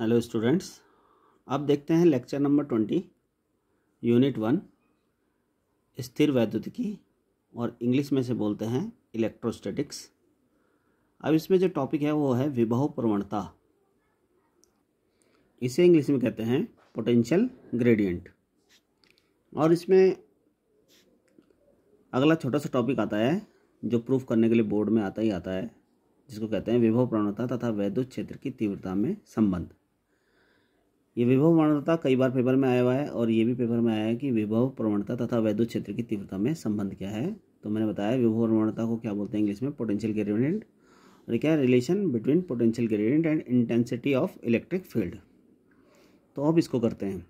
hello students अब देखते हैं lecture number twenty unit one स्थिर वैद्युत की और इंग्लिश में से बोलते हैं इलेक्ट्रोस्टैटिक्स अब इसमें जो टॉपिक है वो है विभव प्रवणता इसे इंग्लिश में कहते हैं पोटेंशियल ग्रेडियंट और इसमें अगला छोटा सा टॉपिक आता है जो प्रूफ करने के लिए बोर्ड में आता ही आता है जिसको कहते हैं विभव प्रवणता तथा वैद्युत क्षेत्र की तीव्रता में संबंध ये विभव प्रवणता कई बार पेपर में आया हुआ है और ये भी पेपर में आया है कि विभव प्रवणता तथा वैद्युत क्षेत्र की तीव्रता में संबंध क्या है तो मैंने बताया विभव प्रवणता को क्या बोलते हैं इंग्लिश में पोटेंशियल ग्रेडियंट और क्या relation between potential gradient and intensity of electric field तो अब इसको करते हैं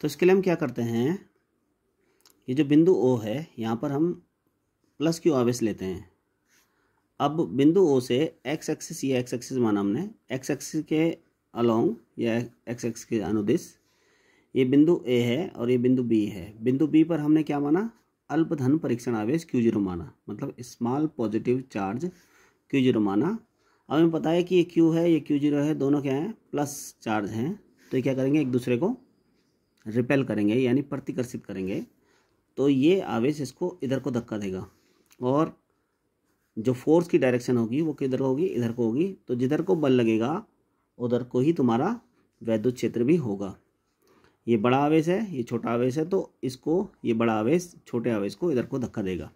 तो इसके लिए हम क्या करते हैं ये जो बिंदु ओ है यहाँ पर हम प्लस क्यू आवेश लेते हैं अब बिंदु ओ से एक्स एक्सिस ये एक्स एक्सिस माना हमने एक्स एक्सिस के अलोंग या एक्स एक्स के अनुदेश ये बिंदु ए है और ये बिंदु बी है बिंदु बी पर हमने क्या माना अल्पधन परीक्षण आवेश क्यू जीरो माना मतलब small positive charge Q zero माना अब हमें पता है कि ये क्यू है ये क्यू जीरो है दोनों क्या हैं प्लस चार्ज हैं तो ये क्या करेंगे एक दूसरे को रिपेल करेंगे यानी प्रतिकर्षित करेंगे तो ये आवेश इसको इधर को धक्का देगा और जो फोर्स की डायरेक्शन होगी वो किधर होगी इधर को होगी तो जिधर को बल लगेगा उधर को ही तुम्हारा वैद्युत क्षेत्र भी होगा ये बड़ा आवेश है ये छोटा आवेश है तो इसको ये बड़ा आवेश छोटे आवेश को इधर को धक्का देगा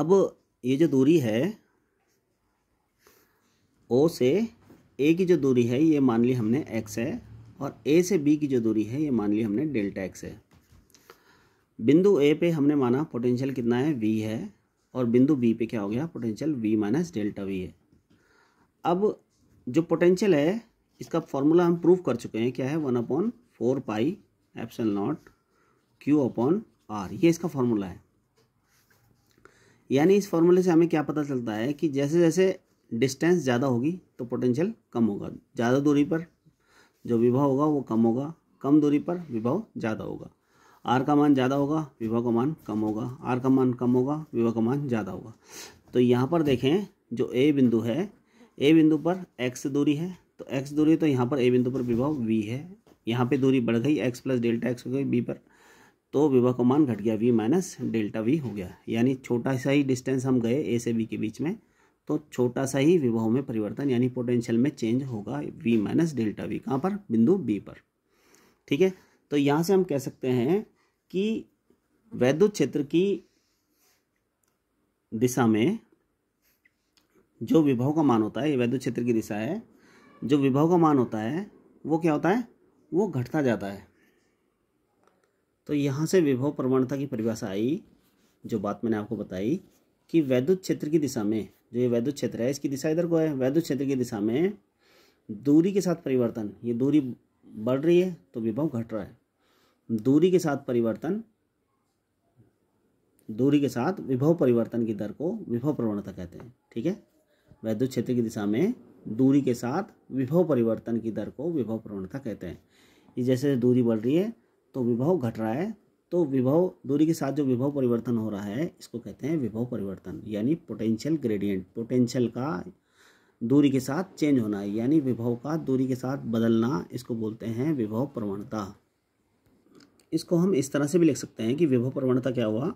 अब ये जो दूरी है ओ से ए की जो दूरी है ये मान ली हमने एक्स है और ए से बी की जो दूरी है ये मान ली हमने डेल्टा एक्स है बिंदु ए पे हमने माना पोटेंशियल कितना है वी है और बिंदु बी पे क्या हो गया potential V minus delta V है अब जो पोटेंशियल है इसका फॉर्मूला हम प्रूव कर चुके हैं क्या है one upon four pi epsilon nought Q upon R ये इसका फॉर्मूला है यानी इस फॉर्मूले से हमें क्या पता चलता है कि जैसे जैसे डिस्टेंस ज़्यादा होगी तो पोटेंशियल कम होगा ज़्यादा दूरी पर जो विभव होगा वो कम होगा कम दूरी पर विभव ज़्यादा होगा आर का मान ज़्यादा होगा विभव का मान कम होगा आर का मान कम होगा विभव का मान ज़्यादा होगा तो यहाँ पर देखें जो ए बिंदु है ए बिंदु पर एक्स दूरी है तो एक्स दूरी तो यहाँ पर ए बिंदु पर विभव वी है यहाँ पे दूरी बढ़ गई एक्स प्लस डेल्टा एक्स हो गई बी पर तो विभव का मान घट गया वी माइनस डेल्टा वी हो गया यानी छोटा सा ही डिस्टेंस हम गए ए से बी के बीच में तो छोटा सा ही विभव में परिवर्तन यानी पोटेंशियल में चेंज होगा वी माइनस डेल्टा वी कहाँ पर बिंदु बी पर ठीक है तो यहाँ से हम कह सकते हैं कि वैद्युत क्षेत्र की दिशा में जो विभव का मान होता है ये वैद्युत क्षेत्र की दिशा है जो विभव का मान होता है वो क्या होता है वो घटता जाता है तो यहाँ से विभव प्रवणता की परिभाषा आई जो बात मैंने आपको बताई कि वैद्युत क्षेत्र की दिशा में जो ये वैद्युत क्षेत्र है इसकी दिशा इधर को है वैद्युत क्षेत्र की दिशा में दूरी के साथ परिवर्तन ये दूरी बढ़ रही है तो विभव घट रहा है दूरी के साथ परिवर्तन दूरी के साथ विभव परिवर्तन की दर को विभव प्रवणता कहते हैं ठीक है वैद्युत क्षेत्र की दिशा में दूरी के साथ विभव परिवर्तन की दर को विभव प्रवणता कहते हैं ये जैसे दूरी बढ़ रही है तो विभव घट रहा है तो विभव दूरी के साथ जो विभव परिवर्तन हो रहा है इसको कहते हैं विभव परिवर्तन यानी पोटेंशियल ग्रेडियंट पोटेंशियल का दूरी के साथ चेंज होना यानी विभव का दूरी के साथ बदलना इसको बोलते हैं विभव प्रवणता इसको हम इस तरह से भी लिख सकते हैं कि विभव प्रवणता क्या हुआ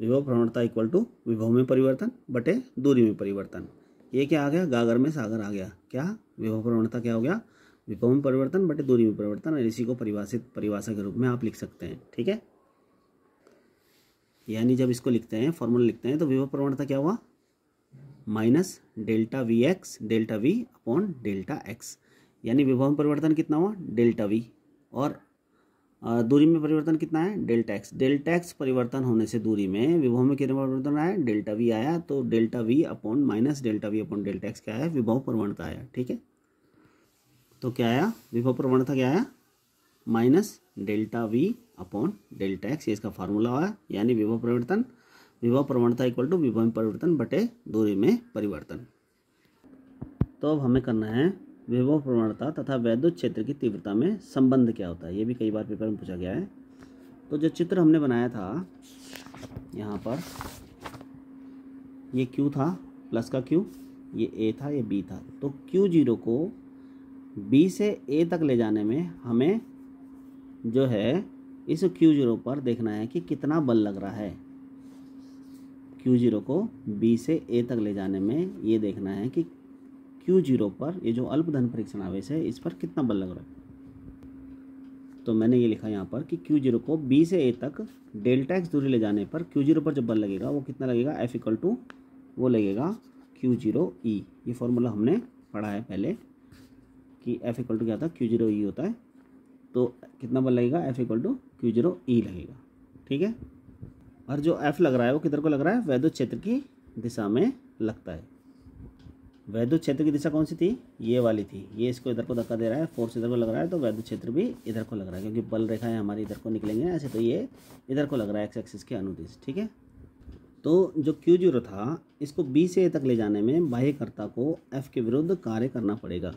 विभव प्रवणता इक्वल टू विभव में परिवर्तन बटे दूरी में परिवर्तन ये क्या आ गया गागर में सागर आ गया क्या विभव प्रवणता क्या हो गया विभव में परिवर्तन बटे दूरी में परिवर्तन और इसी को परिभाषित परिभाषा के रूप में आप लिख सकते हैं ठीक है यानी जब इसको लिखते हैं फॉर्मूला लिखते हैं तो विभव प्रवणता क्या हुआ minus delta V X delta V upon delta X यानी विभव परिवर्तन कितना हुआ डेल्टा वी और दूरी में परिवर्तन कितना है डेल्टा एक्स डेल्टा एक्स परिवर्तन होने से दूरी में विभव में कितना परिवर्तन आया डेल्टा वी आया तो delta V upon minus delta V upon delta X क्या है विभव प्रवणता आया ठीक है तो क्या आया विभव प्रवणता क्या आया minus delta V upon delta X इसका फार्मूला हुआ यानी विभव परिवर्तन विभव प्रवणता इक्वल टू विभव परिवर्तन बटे दूरी में परिवर्तन तो अब हमें करना है विभव प्रवणता तथा वैद्युत क्षेत्र की तीव्रता में संबंध क्या होता है ये भी कई बार पेपर में पूछा गया है तो जो चित्र हमने बनाया था यहाँ पर ये क्यू था प्लस का क्यू ये ए था ये बी था तो क्यू जीरो को बी से ए तक ले जाने में हमें जो है इस क्यू जीरो पर देखना है कि कितना बल लग रहा है क्यू जीरो को बी से ए तक ले जाने में ये देखना है कि क्यू जीरो पर ये जो अल्पधन परीक्षण आवेश है इस पर कितना बल लग रहा है तो मैंने ये लिखा यहाँ पर कि क्यू जीरो को बी से ए तक डेल्टा एक्स दूरी ले जाने पर क्यू जीरो पर जब बल लगेगा वो कितना लगेगा एफ इक्वल टू वो लगेगा क्यू जीरो ई ये फॉर्मूला हमने पढ़ा है पहले कि एफ इक्वल टू क्या था क्यू जीरो ई होता है तो कितना बल लगेगा F equal to Q zero E लगेगा ठीक है और जो एफ लग रहा है वो किधर को लग रहा है वैद्युत क्षेत्र की दिशा में लगता है वैद्युत क्षेत्र की दिशा कौन सी थी ये वाली थी ये इसको इधर को धक्का दे रहा है फोर्स इधर को लग रहा है तो वैद्युत क्षेत्र भी इधर को लग रहा है क्योंकि बल रेखाएं हमारी इधर को निकलेंगे ऐसे तो ये इधर को लग रहा है एक्स एक्सिस के अनुदेश ठीक है तो जो क्यू जीरो था इसको बी से ए तक ले जाने में बाह्यकर्ता को एफ के विरुद्ध कार्य करना पड़ेगा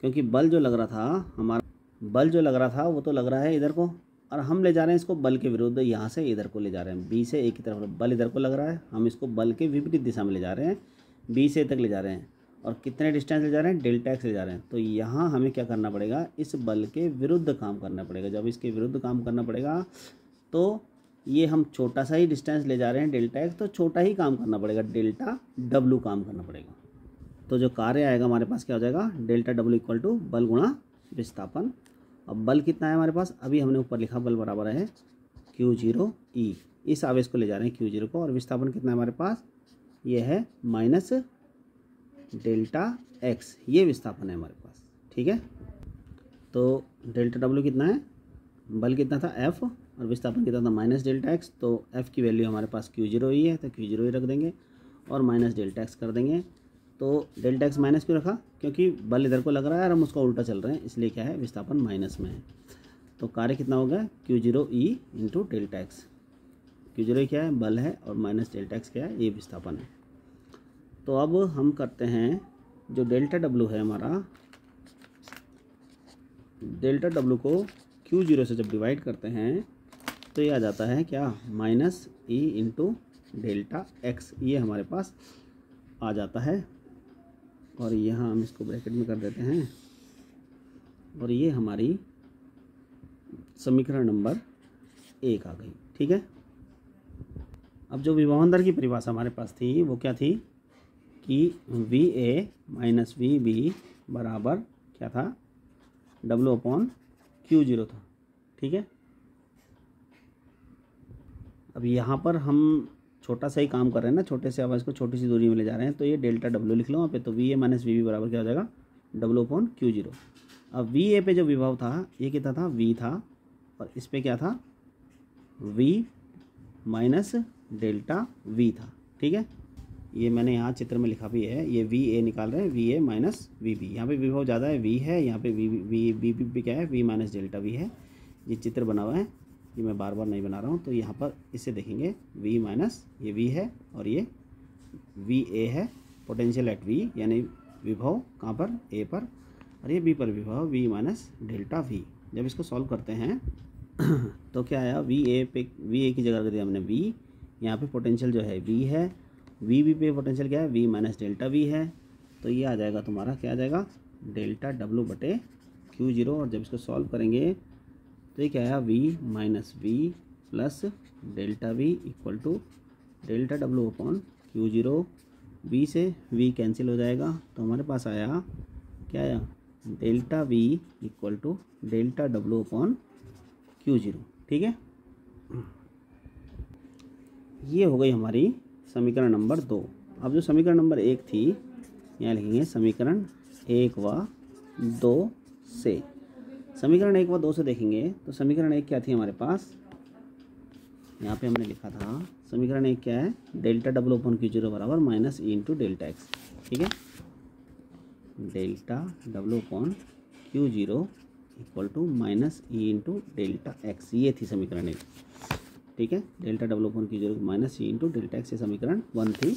क्योंकि बल जो लग रहा था हमारा बल जो लग रहा था वो तो लग रहा है इधर को और हम ले जा रहे हैं इसको बल के विरुद्ध यहाँ से इधर को ले जा रहे हैं बी से ए की तरफ बल इधर को लग रहा है हम इसको बल के विपरीत दिशा में ले जा रहे हैं बी से ए तक ले जा रहे हैं और कितने डिस्टेंस ले जा रहे हैं डेल्टा एक्स ले जा रहे हैं तो यहाँ हमें क्या करना पड़ेगा इस बल के विरुद्ध काम करना पड़ेगा जब इसके विरुद्ध काम करना पड़ेगा तो ये हम छोटा सा ही डिस्टेंस ले जा रहे हैं डेल्टा एक्स तो छोटा ही काम करना पड़ेगा डेल्टा डब्लू काम करना पड़ेगा तो जो कार्य आएगा हमारे पास क्या हो जाएगा डेल्टा डब्लू इक्वल टू बल गुणा विस्थापन अब बल कितना है हमारे पास अभी हमने ऊपर लिखा बल बराबर है क्यू जीरो ई इस आवेश को ले जा रहे हैं क्यू जीरो को और विस्थापन कितना है हमारे पास ये है माइनस डेल्टा एक्स ये विस्थापन है हमारे पास ठीक है तो डेल्टा डब्ल्यू कितना है बल कितना था एफ और विस्थापन कितना था माइनस डेल्टा एक्स तो एफ़ की वैल्यू हमारे पास क्यू जीरो ही है तो क्यू जीरो ही रख देंगे और माइनस डेल्टा एक्स कर देंगे तो डेल्टा एक्स माइनस क्यों रखा क्योंकि बल इधर को लग रहा है और हम उसका उल्टा चल रहे हैं इसलिए क्या है विस्थापन माइनस में है तो कार्य कितना होगा Q zero E into delta X Q zero क्या है बल है और माइनस डेल्टा एक्स क्या है ये विस्थापन है तो अब हम करते हैं जो डेल्टा डब्लू है हमारा डेल्टा डब्लू को क्यू जीरो से जब डिवाइड करते हैं तो ये आ जाता है क्या minus E e into delta X ये हमारे पास आ जाता है और यहाँ हम इसको ब्रैकेट में कर देते हैं और ये हमारी समीकरण नंबर एक आ गई ठीक है अब जो विवाहन दर की परिभाषा हमारे पास थी वो क्या थी कि V A minus V B बराबर क्या था डब्लू अपॉन क्यू जीरो था ठीक है अब यहाँ पर हम छोटा सा ही काम कर रहे हैं ना छोटे से आवाज़ को छोटी सी दूरी में ले जा रहे हैं तो ये डेल्टा डब्ल्यू लिख लो वहाँ पे तो V A minus V B बराबर क्या हो जाएगा डब्लू अपॉन क्यू जीरो अब वी ए पे जो विभव था ये कितना था वी था और इस पर क्या था वी माइनस डेल्टा वी था ठीक है ये मैंने यहाँ चित्र में लिखा भी है ये वी ए निकाल रहे हैं V A minus V B यहाँ पर वी बहुत ज़्यादा है वी है यहाँ पे वी वी वी बी भी क्या है वी माइनस डेल्टा वी है ये चित्र बना हुआ है ये मैं बार बार नहीं बना रहा हूँ तो यहाँ पर इसे देखेंगे वी माइनस ये वी है और ये वी ए है पोटेंशियल एट वी यानी विभव कहाँ पर ए पर और ये बी पर विभव वी माइनस डेल्टा वी जब इसको सॉल्व करते हैं तो क्या आया वी ए पे वी ए की जगह कर दिया हमने वी यहाँ पे पोटेंशियल जो है वी है वी वी पे पोटेंशियल क्या है वी माइनस डेल्टा वी है तो ये आ जाएगा तुम्हारा क्या आ जाएगा डेल्टा डब्लू बटे क्यू जीरो और जब इसको सॉल्व करेंगे तो ये क्या आया V minus V plus delta V equal to delta W upon Q zero V से वी कैंसिल हो जाएगा तो हमारे पास आया क्या आया delta V equal to delta W upon Q zero ठीक है ये हो गई हमारी समीकरण नंबर दो अब जो समीकरण नंबर एक थी यहाँ लिखेंगे समीकरण एक व दो से समीकरण एक व दो से देखेंगे तो समीकरण एक क्या थी हमारे पास यहाँ पे हमने लिखा था समीकरण एक क्या है delta W upon Q zero बराबर minus E into delta X ठीक है delta W upon Q zero equal to minus E into delta X ये थी समीकरण एक ठीक है delta W upon Q zero minus C into delta X ये समीकरण वन थी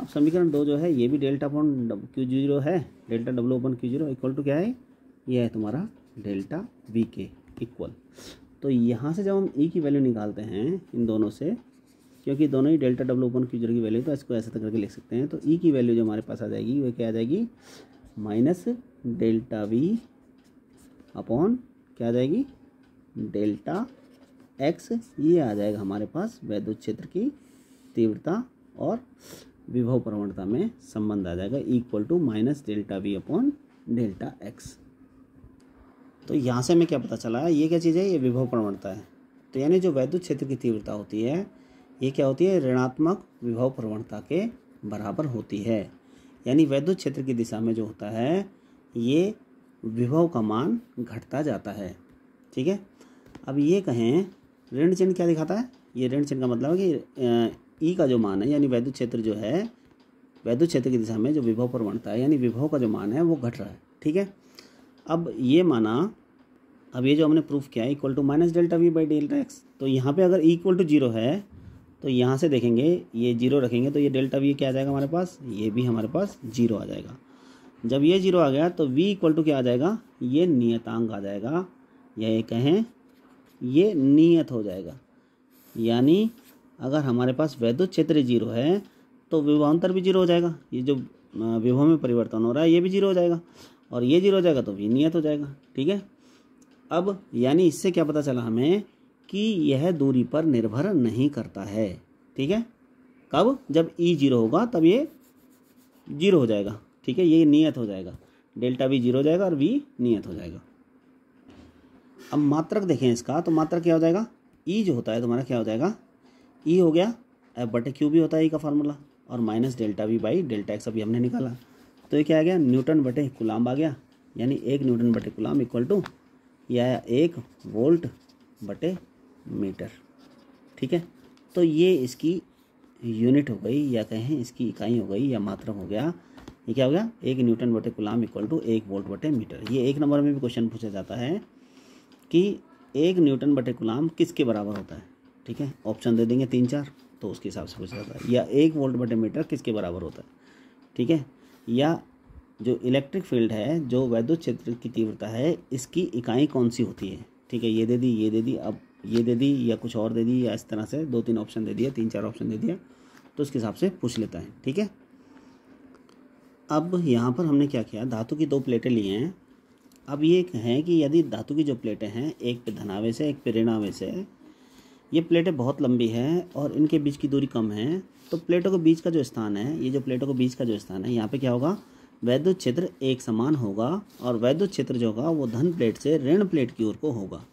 अब समीकरण दो जो है ये भी डेल्टा अपॉन क्यू जीरो है delta W upon Q zero equal to क्या है ये है तुम्हारा डेल्टा वी के इक्वल तो यहाँ से जब हम ई e की वैल्यू निकालते हैं इन दोनों से क्योंकि दोनों ही delta W upon Q zero की वैल्यू तो इसको ऐसा तो करके लिख सकते हैं तो ई e की वैल्यू जो हमारे पास आ जाएगी वह क्या आ जाएगी माइनस डेल्टा वी अपॉन क्या आ जाएगी डेल्टा एक्स ये आ जाएगा हमारे पास वैद्युत क्षेत्र की तीव्रता और विभव प्रवणता में संबंध आ जाएगा equal to minus delta V upon delta X तो यहाँ से हमें क्या पता चला है ये क्या चीज़ है ये विभव प्रवणता है तो यानी जो वैद्युत क्षेत्र की तीव्रता होती है ये क्या होती है ऋणात्मक विभव प्रवणता के बराबर होती है यानी वैद्युत क्षेत्र की दिशा में जो होता है ये विभव का मान घटता जाता है ठीक है अब ये कहें ऋण चिन्ह क्या दिखाता है ये ऋण चिन्ह का मतलब है कि ई का जो मान है यानी वैद्युत क्षेत्र जो है वैद्युत क्षेत्र की दिशा में जो विभव पर बढ़ता है यानी विभव का जो मान है वो घट रहा है ठीक है अब ये माना अब ये जो हमने प्रूफ किया है equal to minus delta V by delta X तो यहाँ पे अगर इक्वल टू जीरो है तो यहाँ से देखेंगे ये जीरो रखेंगे तो ये डेल्टा वी क्या आ जाएगा हमारे पास ये भी हमारे पास जीरो आ जाएगा जब ये जीरो आ गया तो वी इक्वल टू क्या आ जाएगा ये नियतांक आ जाएगा या ये कहें ये नियत हो जाएगा यानी अगर हमारे पास वैद्युत क्षेत्र जीरो है तो विभवांतर भी जीरो हो जाएगा ये जो विभव में परिवर्तन हो रहा है ये भी जीरो हो जाएगा और ये जीरो हो जाएगा तो भी नियत हो जाएगा ठीक है अब यानी इससे क्या पता चला हमें कि यह दूरी पर निर्भर नहीं करता है ठीक है कब जब ई e जीरो होगा तब ये जीरो हो जाएगा ठीक है ये नियत हो जाएगा डेल्टा भी जीरो हो जाएगा और वी नियत हो जाएगा अब मात्रक देखें इसका तो मात्रक क्या हो जाएगा ई e जो होता है तुम्हारा क्या हो जाएगा ई e हो गया एफ बटे क्यू भी होता है ई e का फार्मूला और minus delta V by delta X अभी हमने निकाला तो ये क्या आ गया न्यूटन बटे गुलाम आ गया यानी एक न्यूटन बटे गुलाम इक्वल टू या एक वोल्ट बटे मीटर ठीक है तो ये इसकी यूनिट हो गई या कहें इसकी इकाई हो गई या मात्रक हो गया ये क्या हो गया एक न्यूटन बटे गुलाम इक्वल टू एक वोल्ट बटे मीटर ये एक नंबर में भी क्वेश्चन पूछा जाता है कि एक न्यूटन बटे गुलाम किसके बराबर होता है ठीक है ऑप्शन दे देंगे तीन चार तो उसके हिसाब से पूछा जाता है या एक वोल्ट बटे मीटर किसके बराबर होता है ठीक है या जो इलेक्ट्रिक फील्ड है जो वैद्युत क्षेत्र की तीव्रता है इसकी इकाई कौन सी होती है ठीक है ये दे दी ये दे दी अब ये दे दी या कुछ और दे दी या इस तरह से दो तीन ऑप्शन दे दिया तीन चार ऑप्शन दे दिया तो उसके हिसाब से पूछ लेता है ठीक है अब यहाँ पर हमने क्या किया धातु की दो प्लेटें लिए हैं अब ये हैं कि यदि धातु की जो प्लेटें हैं एक पे धनावे से एक पे ऋणावे से ये प्लेटें बहुत लंबी हैं और इनके बीच की दूरी कम है तो प्लेटों के बीच का जो स्थान है ये जो प्लेटों के बीच का जो स्थान है यहाँ पे क्या होगा वैद्युत क्षेत्र एक समान होगा और वैद्युत क्षेत्र जो होगा वो धन प्लेट से ऋण प्लेट की ओर को होगा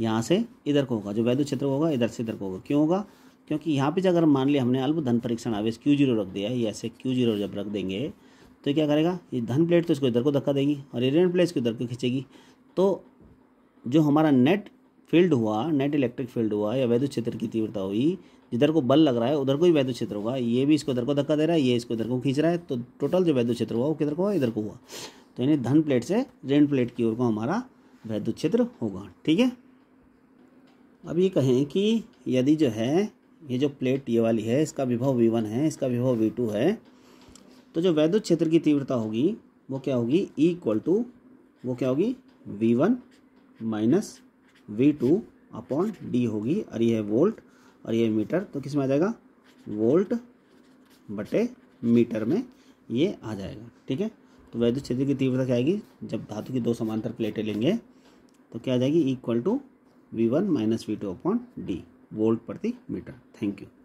यहाँ से इधर को होगा जो वैद्युत क्षेत्र होगा इधर से इधर को होगा क्यों होगा क्योंकि यहाँ पे अगर मान लिया हमने अल्प धन परीक्षण आवेश क्यू जीरो रख दिया है ये ऐसे क्यू जीरो जब रख देंगे तो क्या करेगा ये धन प्लेट तो इसको इधर को धक्का देगी और ये ऋण प्लेट इसको इधर को खींचेगी तो जो हमारा नेट फील्ड हुआ नेट इलेक्ट्रिक फील्ड हुआ या वैद्युत क्षेत्र की तीव्रता हुई जिधर को बल लग रहा है उधर को ही वैद्युत क्षेत्र होगा ये भी इसको इधर को धक्का दे रहा है ये इसको इधर को खींच रहा है तो टोटल जो वैद्युत क्षेत्र हुआ वो किधर को हुआ इधर को हुआ तो यानी धन प्लेट से ऋण प्लेट की ओर को हमारा वैद्युत क्षेत्र होगा ठीक है अब ये कहें कि यदि जो है ये जो प्लेट ये वाली है इसका विभव वी है इसका विभव वी है तो जो वैद्युत क्षेत्र की तीव्रता होगी वो क्या होगी इक्वल टू वो क्या होगी V one minus V two upon D होगी और ये है वोल्ट और ये मीटर तो किस में आ जाएगा वोल्ट बटे मीटर में ये आ जाएगा ठीक है तो वैद्युत क्षेत्र की तीव्रता क्या आएगी जब धातु की दो समांतर प्लेटें लेंगे तो क्या आ जाएगी equal to V one minus V two upon D volt प्रति मीटर थैंक यू